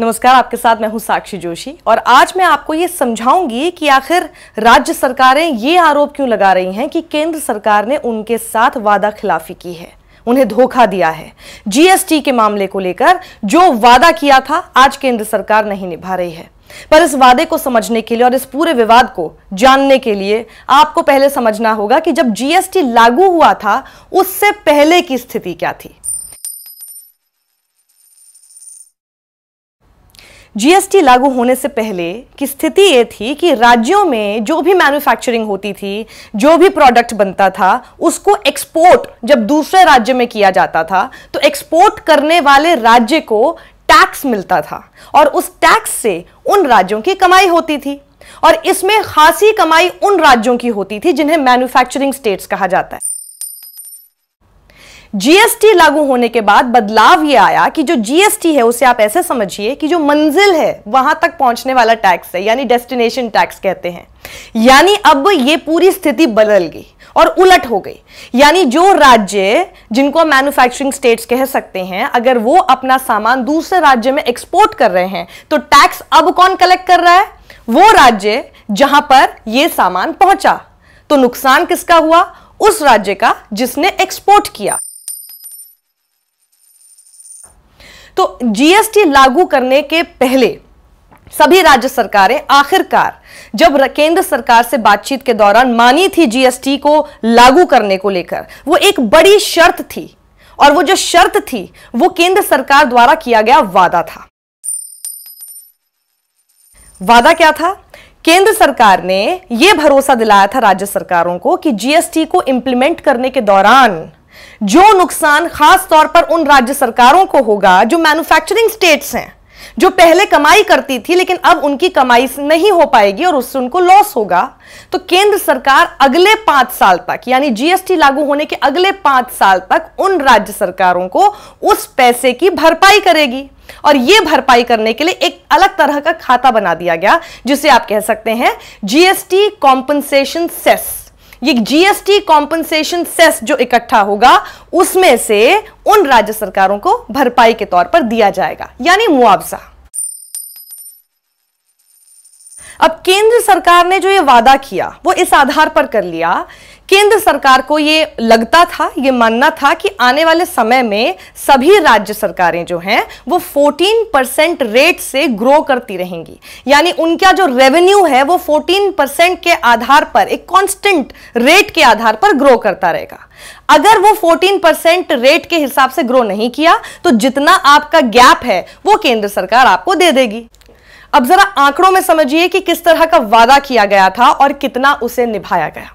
नमस्कार आपके साथ मैं हूं साक्षी जोशी और आज मैं आपको ये समझाऊंगी कि आखिर राज्य सरकारें ये आरोप क्यों लगा रही हैं कि केंद्र सरकार ने उनके साथ वादा खिलाफी की है उन्हें धोखा दिया है जीएसटी के मामले को लेकर जो वादा किया था आज केंद्र सरकार नहीं निभा रही है पर इस वादे को समझने के लिए और इस पूरे विवाद को जानने के लिए आपको पहले समझना होगा कि जब जीएसटी लागू हुआ था उससे पहले की स्थिति क्या थी जीएसटी लागू होने से पहले की स्थिति ये थी कि राज्यों में जो भी मैन्युफैक्चरिंग होती थी जो भी प्रोडक्ट बनता था उसको एक्सपोर्ट जब दूसरे राज्य में किया जाता था तो एक्सपोर्ट करने वाले राज्य को टैक्स मिलता था और उस टैक्स से उन राज्यों की कमाई होती थी और इसमें खासी कमाई उन राज्यों की होती थी जिन्हें मैन्युफैक्चरिंग स्टेट्स कहा जाता है जीएसटी लागू होने के बाद बदलाव यह आया कि जो जीएसटी है उसे आप ऐसे समझिए कि जो मंजिल है वहां तक पहुंचने वाला टैक्स है यानी डेस्टिनेशन टैक्स कहते हैं यानी अब ये पूरी स्थिति बदल गई और उलट हो गई यानी जो राज्य जिनको मैन्युफैक्चरिंग स्टेट्स कह सकते हैं अगर वो अपना सामान दूसरे राज्य में एक्सपोर्ट कर रहे हैं तो टैक्स अब कौन कलेक्ट कर रहा है वो राज्य जहां पर यह सामान पहुंचा तो नुकसान किसका हुआ उस राज्य का जिसने एक्सपोर्ट किया तो जीएसटी लागू करने के पहले सभी राज्य सरकारें आखिरकार जब केंद्र सरकार से बातचीत के दौरान मानी थी जीएसटी को लागू करने को लेकर वो एक बड़ी शर्त थी और वो जो शर्त थी वो केंद्र सरकार द्वारा किया गया वादा था वादा क्या था केंद्र सरकार ने यह भरोसा दिलाया था राज्य सरकारों को कि जीएसटी को इंप्लीमेंट करने के दौरान जो नुकसान खास तौर पर उन राज्य सरकारों को होगा जो मैन्युफैक्चरिंग स्टेट्स हैं जो पहले कमाई करती थी लेकिन अब उनकी कमाई नहीं हो पाएगी और उससे उनको लॉस होगा तो केंद्र सरकार अगले पांच साल तक यानी जीएसटी लागू होने के अगले पांच साल तक उन राज्य सरकारों को उस पैसे की भरपाई करेगी और यह भरपाई करने के लिए एक अलग तरह का खाता बना दिया गया जिसे आप कह सकते हैं जीएसटी कॉम्पनसेशन सेस ये जीएसटी कॉम्पनसेशन सेस जो इकट्ठा होगा उसमें से उन राज्य सरकारों को भरपाई के तौर पर दिया जाएगा यानी मुआवजा अब केंद्र सरकार ने जो ये वादा किया वो इस आधार पर कर लिया केंद्र सरकार को ये लगता था ये मानना था कि आने वाले समय में सभी राज्य सरकारें जो हैं वो 14 परसेंट रेट से ग्रो करती रहेंगी यानी उनका जो रेवेन्यू है वो 14 परसेंट के आधार पर एक कांस्टेंट रेट के आधार पर ग्रो करता रहेगा अगर वो 14 परसेंट रेट के हिसाब से ग्रो नहीं किया तो जितना आपका गैप है वो केंद्र सरकार आपको दे देगी अब जरा आंकड़ों में समझिए कि किस तरह का वादा किया गया था और कितना उसे निभाया गया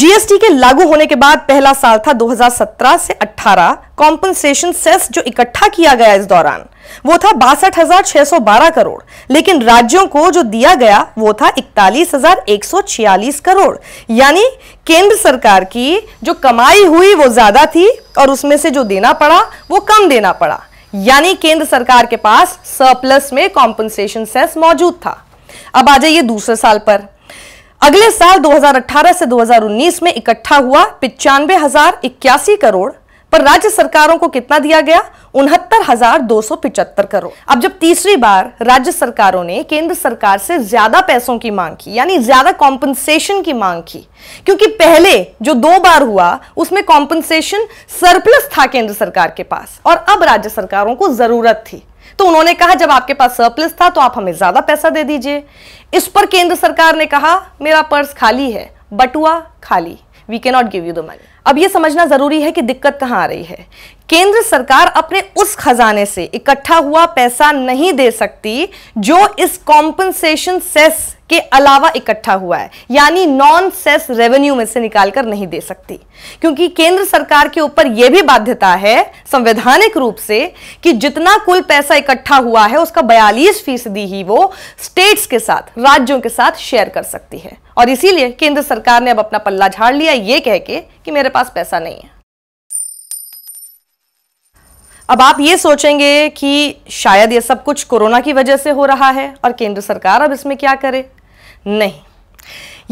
जीएसटी के लागू होने के बाद पहला साल था 2017 से 18 कॉम्पनसेशन सेस जो इकट्ठा किया गया इस दौरान वो था बासठ करोड़ लेकिन राज्यों को जो दिया गया वो था इकतालीस करोड़ यानी केंद्र सरकार की जो कमाई हुई वो ज्यादा थी और उसमें से जो देना पड़ा वो कम देना पड़ा यानी केंद्र सरकार के पास सरप्लस में कॉम्पनसेशन सेस मौजूद था अब आ जाइए दूसरे साल पर अगले साल 2018 से 2019 में इकट्ठा हुआ पिचानवे करोड़ पर राज्य सरकारों को कितना दिया गया उनहत्तर हजार दो सौ पिचहत्तर करोड़ अब जब तीसरी बार राज्य सरकारों ने केंद्र सरकार से ज्यादा पैसों की मांग की यानी ज्यादा कॉम्पनसेशन की मांग की क्योंकि पहले जो दो बार हुआ उसमें कॉम्पनसेशन सरप्लस था केंद्र सरकार के पास और अब राज्य सरकारों को जरूरत थी तो उन्होंने कहा जब आपके पास सरप्लस था तो आप हमें ज्यादा पैसा दे दीजिए इस पर केंद्र सरकार ने कहा मेरा पर्स खाली है बटुआ खाली we cannot give you the money अब यह समझना ज़रूरी है कि दिक्कत कहां आ रही है केंद्र सरकार अपने उस खजाने से इकट्ठा हुआ पैसा नहीं दे सकती जो इस कॉम्पनसेशन सेस के अलावा इकट्ठा हुआ है यानी नॉन सेस रेवेन्यू में से निकालकर नहीं दे सकती क्योंकि केंद्र सरकार के ऊपर यह भी बाध्यता है संवैधानिक रूप से कि जितना कुल पैसा इकट्ठा हुआ है उसका बयालीस फीसदी ही वो स्टेट्स के साथ राज्यों के साथ शेयर कर सकती है और इसीलिए केंद्र सरकार ने अब अपना पल्ला झाड़ लिया ये कह के कि मेरे पास पैसा नहीं है अब आप ये सोचेंगे कि शायद ये सब कुछ कोरोना की वजह से हो रहा है और केंद्र सरकार अब इसमें क्या करे नहीं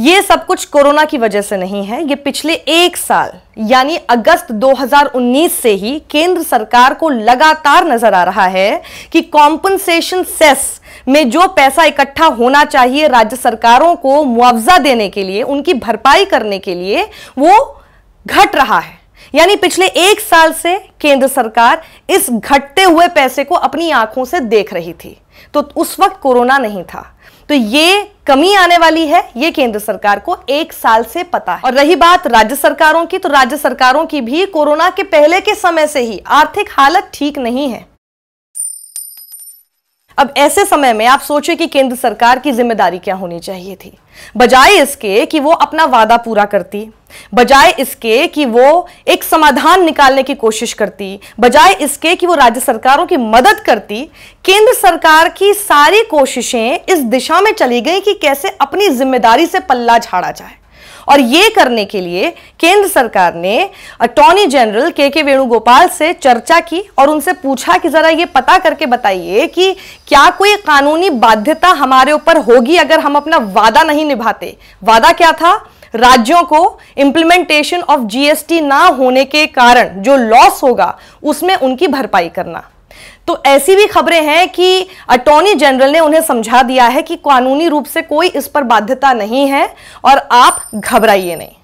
ये सब कुछ कोरोना की वजह से नहीं है ये पिछले एक साल यानी अगस्त 2019 से ही केंद्र सरकार को लगातार नजर आ रहा है कि कॉम्पनसेशन सेस में जो पैसा इकट्ठा होना चाहिए राज्य सरकारों को मुआवजा देने के लिए उनकी भरपाई करने के लिए वो घट रहा है यानी पिछले एक साल से केंद्र सरकार इस घटते हुए पैसे को अपनी आंखों से देख रही थी तो उस वक्त कोरोना नहीं था तो ये कमी आने वाली है ये केंद्र सरकार को एक साल से पता है और रही बात राज्य सरकारों की तो राज्य सरकारों की भी कोरोना के पहले के समय से ही आर्थिक हालत ठीक नहीं है अब ऐसे समय में आप सोचे कि केंद्र सरकार की जिम्मेदारी क्या होनी चाहिए थी बजाय इसके कि वो अपना वादा पूरा करती बजाय इसके कि वो एक समाधान निकालने की कोशिश करती बजाय इसके कि वो राज्य सरकारों की मदद करती केंद्र सरकार की सारी कोशिशें इस दिशा में चली गई कि कैसे अपनी जिम्मेदारी से पल्ला झाड़ा जाए और ये करने के लिए केंद्र सरकार ने अटॉर्नी जनरल के के वेणुगोपाल से चर्चा की और उनसे पूछा कि जरा ये पता करके बताइए कि क्या कोई कानूनी बाध्यता हमारे ऊपर होगी अगर हम अपना वादा नहीं निभाते वादा क्या था राज्यों को इंप्लीमेंटेशन ऑफ जीएसटी ना होने के कारण जो लॉस होगा उसमें उनकी भरपाई करना तो ऐसी भी खबरें हैं कि अटॉर्नी जनरल ने उन्हें समझा दिया है कि कानूनी रूप से कोई इस पर बाध्यता नहीं है और आप घबराइए नहीं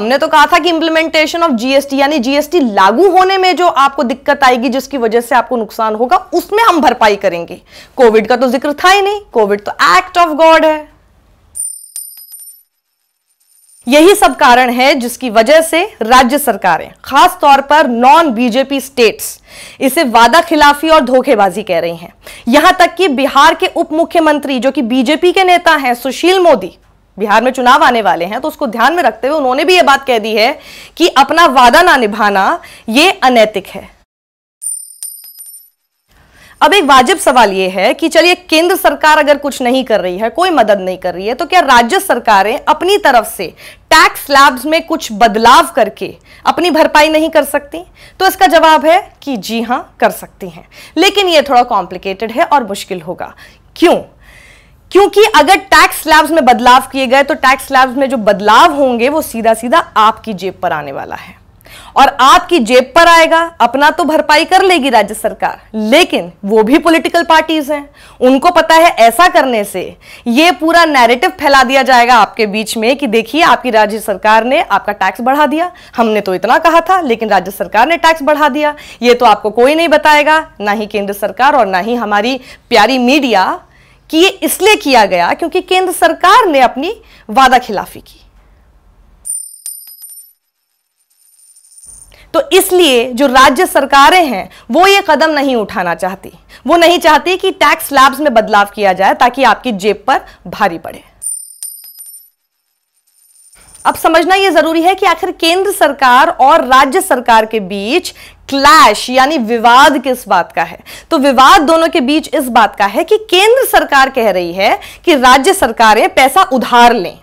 हमने तो कहा था कि इंप्लीमेंटेशन ऑफ जीएसटी यानी जीएसटी लागू होने में जो आपको दिक्कत आएगी जिसकी वजह से आपको नुकसान होगा उसमें हम भरपाई करेंगे कोविड का तो जिक्र था ही नहीं कोविड तो एक्ट ऑफ गॉड है यही सब कारण है जिसकी वजह से राज्य सरकारें खास तौर पर नॉन बीजेपी स्टेट्स इसे वादा खिलाफी और धोखेबाजी कह रही हैं यहां तक कि बिहार के उप मुख्यमंत्री जो कि बीजेपी के नेता हैं सुशील मोदी बिहार में चुनाव आने वाले हैं तो उसको ध्यान में रखते हुए उन्होंने भी यह बात कह दी है कि अपना वादा ना निभाना यह अनैतिक है अब एक वाजिब सवाल ये है कि चलिए केंद्र सरकार अगर कुछ नहीं कर रही है कोई मदद नहीं कर रही है तो क्या राज्य सरकारें अपनी तरफ से टैक्स लैब्स में कुछ बदलाव करके अपनी भरपाई नहीं कर सकती तो इसका जवाब है कि जी हाँ कर सकती हैं लेकिन यह थोड़ा कॉम्प्लिकेटेड है और मुश्किल होगा क्यों क्योंकि अगर टैक्स लैब्स में बदलाव किए गए तो टैक्स लैब्स में जो बदलाव होंगे वो सीधा सीधा आपकी जेब पर आने वाला है और आपकी जेब पर आएगा अपना तो भरपाई कर लेगी राज्य सरकार लेकिन वो भी पॉलिटिकल पार्टीज हैं उनको पता है ऐसा करने से ये पूरा नैरेटिव फैला दिया जाएगा आपके बीच में कि देखिए आपकी राज्य सरकार ने आपका टैक्स बढ़ा दिया हमने तो इतना कहा था लेकिन राज्य सरकार ने टैक्स बढ़ा दिया ये तो आपको कोई नहीं बताएगा ना ही केंद्र सरकार और ना ही हमारी प्यारी मीडिया कि ये इसलिए किया गया क्योंकि केंद्र सरकार ने अपनी वादा खिलाफी की तो इसलिए जो राज्य सरकारें हैं वो ये कदम नहीं उठाना चाहती वो नहीं चाहती कि टैक्स लैब्स में बदलाव किया जाए ताकि आपकी जेब पर भारी पड़े अब समझना यह जरूरी है कि आखिर केंद्र सरकार और राज्य सरकार के बीच क्लैश यानी विवाद किस बात का है तो विवाद दोनों के बीच इस बात का है कि केंद्र सरकार कह रही है कि राज्य सरकारें पैसा उधार लें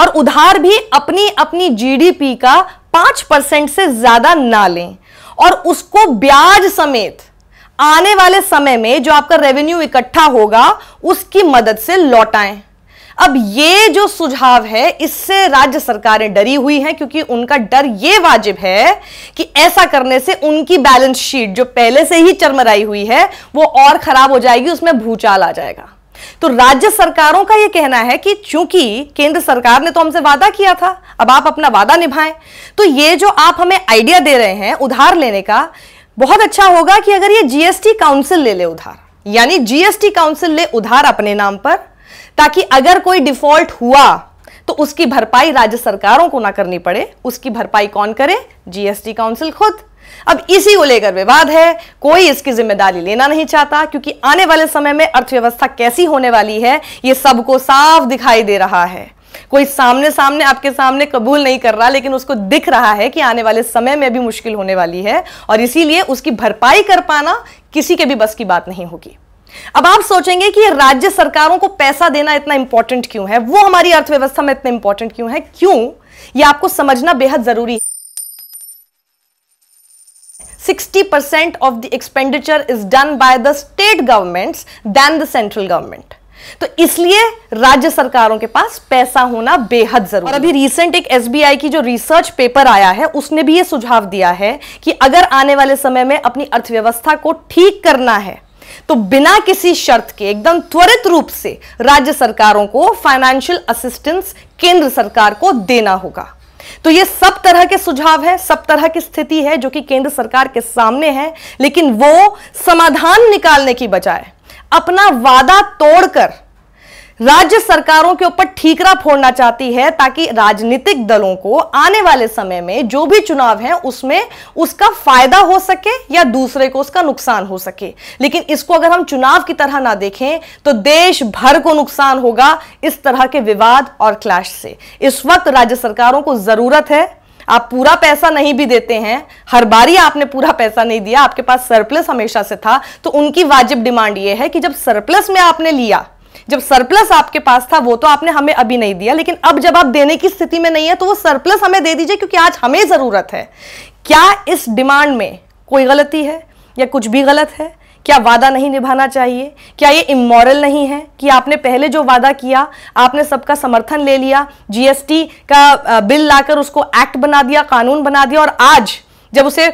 और उधार भी अपनी अपनी जीडीपी का पांच परसेंट से ज़्यादा ना लें और उसको ब्याज समेत आने वाले समय में जो आपका रेवेन्यू इकट्ठा होगा उसकी मदद से लौटाएं अब ये जो सुझाव है इससे राज्य सरकारें डरी हुई हैं क्योंकि उनका डर ये वाजिब है कि ऐसा करने से उनकी बैलेंस शीट जो पहले से ही चरमराई हुई है वो और खराब हो जाएगी उसमें भूचाल आ जाएगा तो राज्य सरकारों का यह कहना है कि चूंकि केंद्र सरकार ने तो हमसे वादा किया था अब आप अपना वादा निभाएं तो ये जो आप हमें आइडिया दे रहे हैं उधार लेने का बहुत अच्छा होगा कि अगर ये जीएसटी काउंसिल ले ले उधार यानी जीएसटी काउंसिल ले उधार अपने नाम पर ताकि अगर कोई डिफॉल्ट हुआ तो उसकी भरपाई राज्य सरकारों को ना करनी पड़े उसकी भरपाई कौन करे जीएसटी काउंसिल खुद अब इसी को लेकर विवाद है कोई इसकी जिम्मेदारी लेना नहीं चाहता क्योंकि आने वाले समय में अर्थव्यवस्था कैसी होने वाली है यह सबको साफ दिखाई दे रहा है कोई सामने सामने आपके सामने कबूल नहीं कर रहा लेकिन उसको दिख रहा है कि आने वाले समय में भी मुश्किल होने वाली है और इसीलिए उसकी भरपाई कर पाना किसी के भी बस की बात नहीं होगी अब आप सोचेंगे कि राज्य सरकारों को पैसा देना इतना इंपॉर्टेंट क्यों है वो हमारी अर्थव्यवस्था में इतना इंपॉर्टेंट क्यों है क्यों यह आपको समझना बेहद जरूरी है 60% of the expenditure is done by the state governments than the central government. तो इसलिए राज्य सरकारों के पास पैसा होना बेहद जरूरी और अभी रिसेंट एक एसबीआई की जो रिसर्च पेपर आया है उसने भी यह सुझाव दिया है कि अगर आने वाले समय में अपनी अर्थव्यवस्था को ठीक करना है तो बिना किसी शर्त के एकदम त्वरित रूप से राज्य सरकारों को फाइनेंशियल असिस्टेंस केंद्र सरकार को देना होगा तो ये सब तरह के सुझाव है सब तरह की स्थिति है जो कि केंद्र सरकार के सामने है लेकिन वो समाधान निकालने की बजाय अपना वादा तोड़कर राज्य सरकारों के ऊपर ठीकरा फोड़ना चाहती है ताकि राजनीतिक दलों को आने वाले समय में जो भी चुनाव है उसमें उसका फायदा हो सके या दूसरे को उसका नुकसान हो सके लेकिन इसको अगर हम चुनाव की तरह ना देखें तो देश भर को नुकसान होगा इस तरह के विवाद और क्लैश से इस वक्त राज्य सरकारों को जरूरत है आप पूरा पैसा नहीं भी देते हैं हर बारी आपने पूरा पैसा नहीं दिया आपके पास सरप्लस हमेशा से था तो उनकी वाजिब डिमांड यह है कि जब सरप्लस में आपने लिया जब सरप्लस आपके पास था वो तो आपने हमें अभी नहीं दिया लेकिन अब जब आप देने की स्थिति में नहीं है तो वो सरप्लस हमें दे दीजिए क्योंकि आज हमें ज़रूरत है क्या इस डिमांड में कोई गलती है या कुछ भी गलत है क्या वादा नहीं निभाना चाहिए क्या ये इमोरल नहीं है कि आपने पहले जो वादा किया आपने सबका समर्थन ले लिया जीएसटी का बिल लाकर उसको एक्ट बना दिया कानून बना दिया और आज जब उसे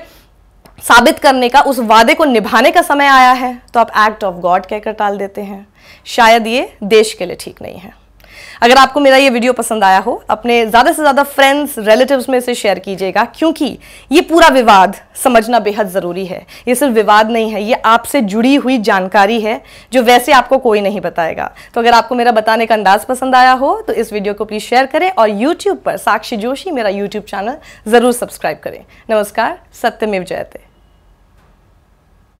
साबित करने का उस वादे को निभाने का समय आया है तो आप एक्ट ऑफ गॉड कहकर टाल देते हैं शायद ये देश के लिए ठीक नहीं है अगर आपको मेरा ये वीडियो पसंद आया हो अपने ज़्यादा से ज़्यादा फ्रेंड्स रिलेटिव्स में इसे शेयर कीजिएगा क्योंकि ये पूरा विवाद समझना बेहद ज़रूरी है ये सिर्फ विवाद नहीं है ये आपसे जुड़ी हुई जानकारी है जो वैसे आपको कोई नहीं बताएगा तो अगर आपको मेरा बताने का अंदाज पसंद आया हो तो इस वीडियो को प्लीज़ शेयर करें और यूट्यूब पर साक्षी जोशी मेरा यूट्यूब चैनल ज़रूर सब्सक्राइब करें नमस्कार सत्यमेव जयते